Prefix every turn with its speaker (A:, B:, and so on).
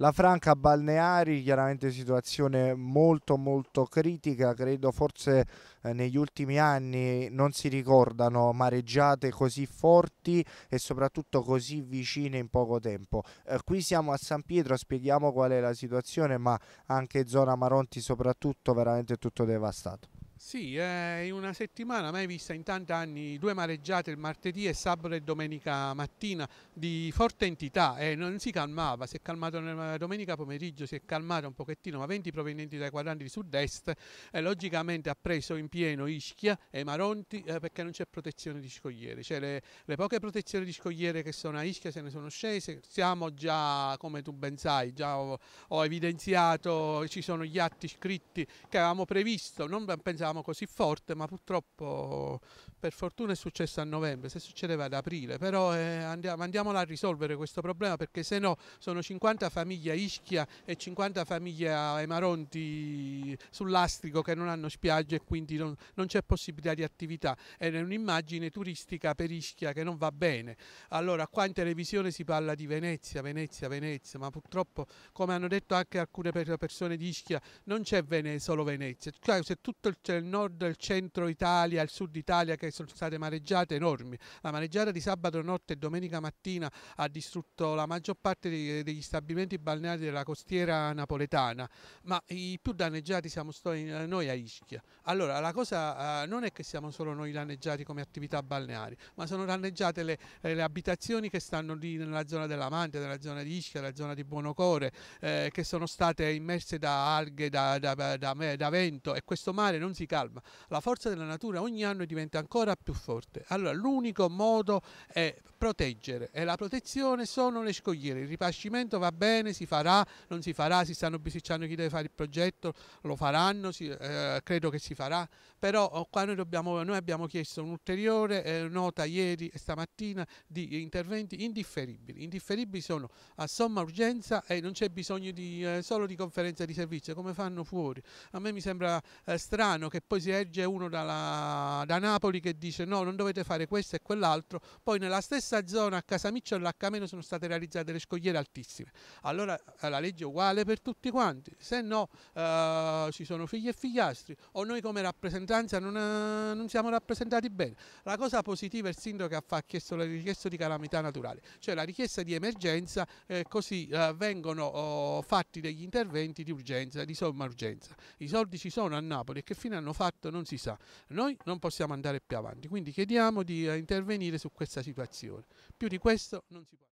A: La Franca Balneari, chiaramente situazione molto molto critica, credo forse eh, negli ultimi anni non si ricordano mareggiate così forti e soprattutto così vicine in poco tempo. Eh, qui siamo a San Pietro, spieghiamo qual è la situazione, ma anche zona Maronti soprattutto veramente tutto devastato.
B: Sì, è una settimana mai vista in tanti anni, due mareggiate il martedì e sabato e domenica mattina di forte entità e non si calmava, si è calmato domenica pomeriggio, si è calmato un pochettino, ma 20 provenienti dai quadranti di sud-est e eh, logicamente ha preso in pieno Ischia e Maronti eh, perché non c'è protezione di scogliere, cioè le, le, poche protezioni di scogliere che sono a Ischia se ne sono scese, siamo già, come tu ben sai, già ho, ho evidenziato, ci sono gli atti scritti che avevamo previsto, non pensavo diciamo così forte, ma purtroppo per fortuna è successo a novembre, se succedeva ad aprile, però eh, andiamo, andiamola a risolvere questo problema perché se no sono 50 famiglie a Ischia e 50 famiglie ai Maronti sull'Astrico che non hanno spiagge e quindi non, non c'è possibilità di attività ed è un'immagine turistica per Ischia che non va bene. Allora qua in televisione si parla di Venezia, Venezia, Venezia, ma purtroppo come hanno detto anche alcune persone di Ischia non c'è Vene, solo Venezia, cioè, se tutto il del nord, il centro Italia, il sud Italia che sono state mareggiate enormi. La mareggiata di sabato notte e domenica mattina ha distrutto la maggior parte degli stabilimenti balneari della costiera napoletana, ma i più danneggiati siamo noi a Ischia. Allora la cosa eh, non è che siamo solo noi danneggiati come attività balneari, ma sono danneggiate le, eh, le abitazioni che stanno lì nella zona della Mantia, nella zona di Ischia, nella zona di Buonocore, eh, che sono state immerse da alghe, da, da, da, da vento e questo mare non si calma. La forza della natura ogni anno diventa ancora più forte. Allora l'unico modo è proteggere e la protezione sono le scogliere. Il ripascimento va bene, si farà, non si farà, si stanno bisicciando chi deve fare il progetto, lo faranno, si, eh, credo che si farà, però oh, qua noi, dobbiamo, noi abbiamo chiesto un'ulteriore eh, nota ieri e stamattina di interventi indifferibili. Indifferibili sono a somma urgenza e non c'è bisogno di, eh, solo di conferenza di servizio, come fanno fuori. A me mi sembra eh, strano che che poi si erge uno dalla, da Napoli che dice no, non dovete fare questo e quell'altro, poi nella stessa zona a Casamiccio e a sono state realizzate le scogliere altissime. Allora eh, la legge è uguale per tutti quanti, se no eh, ci sono figli e figliastri o noi come rappresentanza non, eh, non, siamo rappresentati bene. La cosa positiva è il sindaco che ha chiesto la richiesta di calamità naturale, cioè la richiesta di emergenza, eh, così eh, vengono oh, fatti degli interventi di urgenza, di somma urgenza. I soldi ci sono a Napoli e che fine hanno hanno fatto non si sa. Noi non possiamo andare più avanti, quindi chiediamo di eh, intervenire su questa situazione. Più di questo non si può.